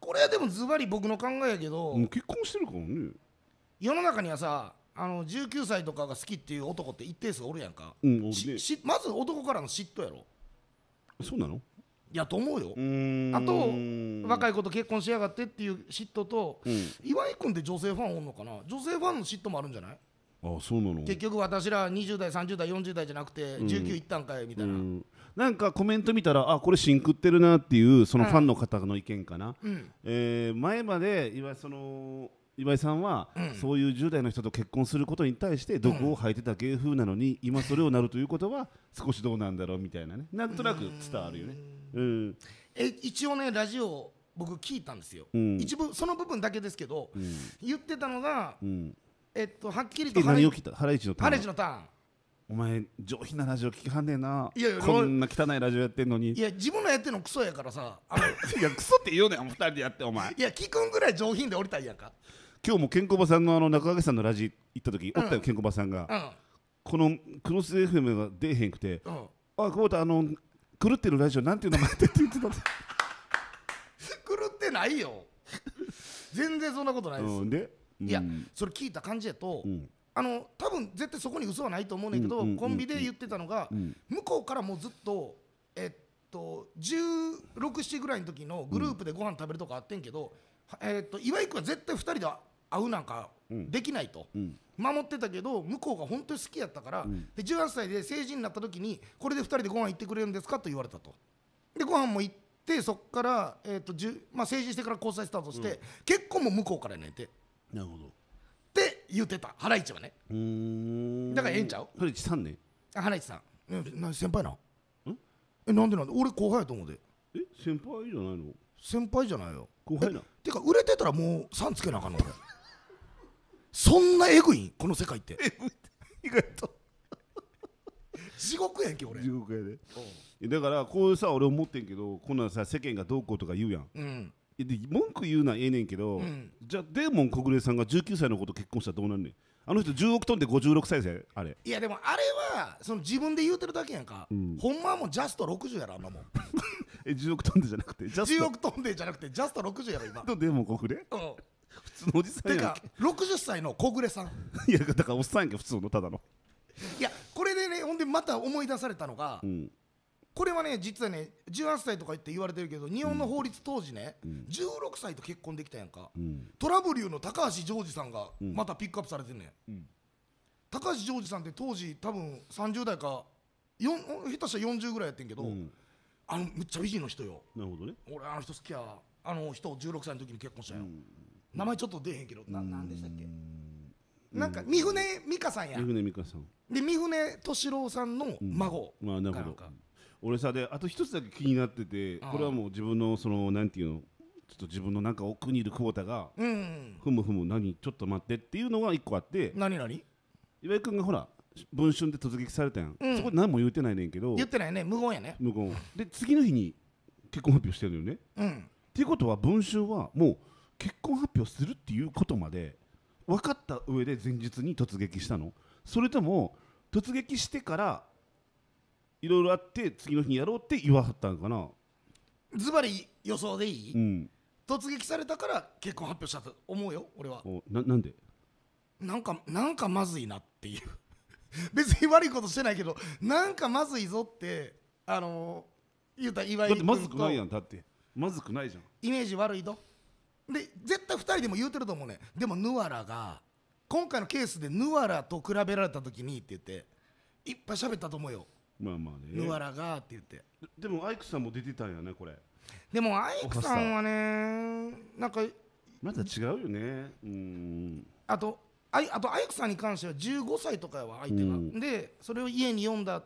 これはでもズバリ僕の考えやけどもう結婚してるからね世の中にはさあの19歳とかが好きっていう男って一定数おるやんか、うんおるねししまず男からの嫉妬やろそうなのいやと思うよあと若いい子と結婚しやがってっていう嫉妬と、うん岩井君って女性ファンおんのかな女性ファンの嫉妬もあるんじゃないあそうなの結局私ら20代30代40代じゃなくて19いったんかいみたいな、うん、なんかコメント見たらあこれシンクってるなっていうそのファンの方の意見かな、うん、えー、前までいわその岩井さんは、うん、そういう10代の人と結婚することに対して毒を吐いてた芸風なのに、今それをなるということは少しどうなんだろうみたいなねなんとなく伝わるよねうんえ一応ねラジオ僕聞いたんですよ、一部その部分だけですけど、言ってたのが、うんえっとはっきりと何を聞いたハライチのターンのターンお前上品なラジオ聞きはんねえないやいやこんな汚いラジオやってんのにいや自分のやってんのクソやからさあの いやクソって言うねん二人でやってお前いや聞くんぐらい上品でおりたいやんか今日もケンコバさんのあの中掛さんのラジ行った時、うん、おったよケンコバさんが、うん、このクロス FM が出えへんくて、うん、あ久保田あの狂ってるラジオなんていう名前って言ってた狂ってないよ全然そんなことないです、うん、でいや、それ聞いた感じやと、あの多分絶対そこに嘘はないと思うねんけど、コンビで言ってたのが、向こうからもずっとえっと16、7ぐらいの時のグループでご飯食べるとかあってんけど、えっと岩井君は絶対2人で会うなんかできないと、守ってたけど向こうが本当に好きやったから、うん、で18歳で成人になった時にこれで2人でご飯行ってくれるんですかと言われたと。でご飯も行ってそこから、えーとまあ、成人してから交際スタートして、結婚も向こうからやねんて。なるほどって言ってたハライチはねだからええんちゃうハライチさんねあハライチさんな先輩なんえなんでなんで俺後輩やと思うでえ先輩じゃないの先輩じゃないよ後輩なてか売れてたらもう3つけなあかんの そんなエグいんこの世界って えぐいって意外と地獄やんけ俺地獄やでうだからこうさ俺思ってんけどこんなさ世間がどうこうとか言うやん、うん、文句言うのはええねんけど、うん、じゃあデーモン小暮さんが19歳の子と結婚したらどうなんねんあの人10億トンで56歳であれいやでもあれはその自分で言うてるだけやんか、うん、ほんまはもうジャスト60やろあんなもん え10億トンでじゃなくてジャスト10億トンでじゃなくてジャスト60やろ今デーモン小暮うん普通のおじさんやんてか60歳の小暮さん いやだからおっさんやんけ普通のただのいやこれでねほんでまた思い出されたのが、うんこれはね実はね18歳とか言って言われてるけど日本の法律当時ね、うん、16歳と結婚できたやんか、うん、トラブルの高橋ジョージさんがまたピックアップされてんね、うん、高橋ジョージさんって当時多分30代か下手したら40ぐらいやってんけど、うん、あのめっちゃ美人の人よなるほどね俺あの人好きやあの人16歳の時に結婚したよ、名前ちょっと出へんけどななんでしたっけなんか三船美香さんや三船美香さんで三船敏郎さんの孫、まあなるほど俺さであと一つだけ気になっててこれはもう自分のそのなんていうのちょっと自分のなんか奥にいる久保田が、うん、ふむふむ何ちょっと待ってっていうのが一個あって何何岩井君がほら文春で突撃されたやん、うん、そこで何も言ってないねんけど言ってないね無言やね無言で次の日に結婚発表してるよね、うん、っていうことは文春はもう結婚発表するっていうことまで分かった上で前日に突撃したのそれとも突撃してからいろいろあって次の日にやろうって言わはったんかなズバリ予想でいい、うん突撃されたから結婚発表したと思うよ俺はおななんでなんかなんかまずいなっていう 別に悪いことしてないけどなんかまずいぞってあのー、言うたら岩井だってまずくないやんだってまずくないじゃんイメージ悪いとで絶対2人でも言うてると思うねでもヌアラが今回のケースでヌアラと比べられた時にって言っていっぱい喋ったと思うよまあまあねわらがって言ってでもアイクさんも出てたんやねこれでもアイクさんはねなんかまた違うよねうんあとああとアイクさんに関しては15歳とかは相手が、うん、でそれを家に読んだっ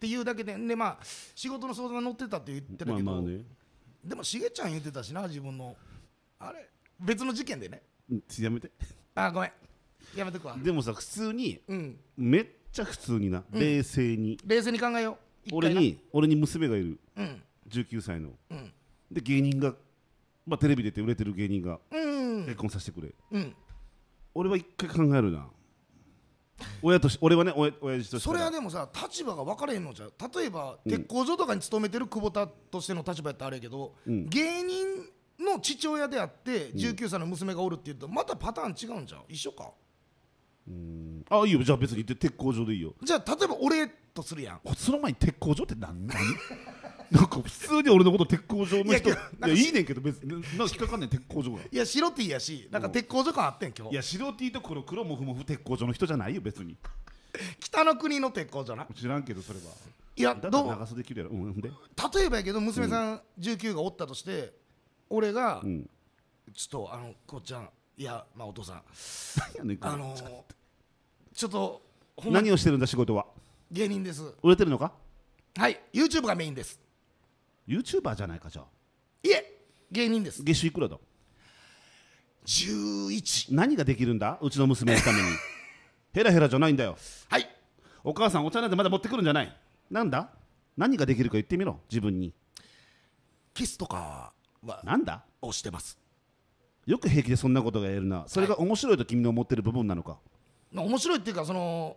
ていうだけででまあ仕事の相談がってたって言ってたけど、まあまあね、でもしげちゃん言ってたしな自分のあれ別の事件でねやめてあごめんやめてくわでもさ普通に、うん、めっちゃ普通にな、うん冷静に冷静に考えよう俺に俺に娘がいるうん19歳の、うんで芸人が、まあ、テレビ出て売れてる芸人が結婚させてくれうん俺は一回考えるな親とし俺はね親親父としてそれはでもさ立場が分かれへんのじゃ例えばうん鉄工所とかに勤めてる久保田としての立場やったらあれやけど、うん芸人の父親であって19歳の娘がおるって言うとまたパターン違うんじゃん一緒かうんあいいよじゃあ別に鉄工場でいいよじゃあ例えば俺とするやんその前に鉄工場って何何 なんか普通に俺のこと鉄工場の人いやいいねんけど別になんか引っかかんねん鉄工場がいや白 T やしなんか鉄工所感あってん今日いや白 T とこ黒もふもふ鉄工所の人じゃないよ別に北の国の鉄工所な知らんけどそれはいやどうるやろ、うん、で例えばやけど娘さん19がおったとして、俺が、ちょっとあのこっちゃんいやまあお父さんあのー、ちょっと何をしてるんだ仕事は芸人です売れてるのかはい YouTube がメインです YouTuber じゃないかじゃあいえ芸人です月収いくらだ11何ができるんだうちの娘のために ヘラヘラじゃないんだよはいお母さんお茶なんてまだ持ってくるんじゃないなんだ何ができるか言ってみろ自分にキスとかはなんだ押してますよく平気でそんなことが言えるなそれが面白いと君の思ってる部分なのか、面白いっていうかその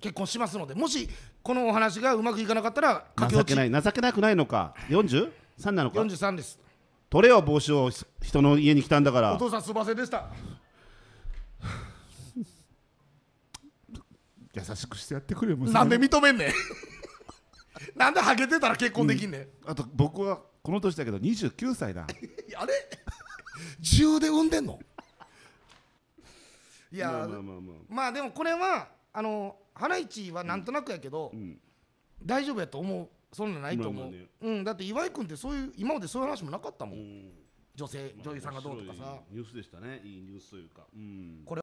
結婚しますのでもしこのお話がうまくいかなかったら駆け情けない情けなくないのか43なのか43です取れよ帽子を人の家に来たんだからお父さんすばせでした優しくしてやってくれよなんで認めんねんなんでハゲてたら結婚できんねん、あと僕はこの年だけど29歳だ あれ自由で産んでんのいやまあまあまあ、まあ、まあでもこれはあのハライチはなんとなくやけど、うん大丈夫やと思うそんなないと思う、ね、うんだって岩井君ってそういう今までそういう話もなかったもん、うん、女性、女優さんがどうとかさ、ニュースでしたねいいニュースというか、これ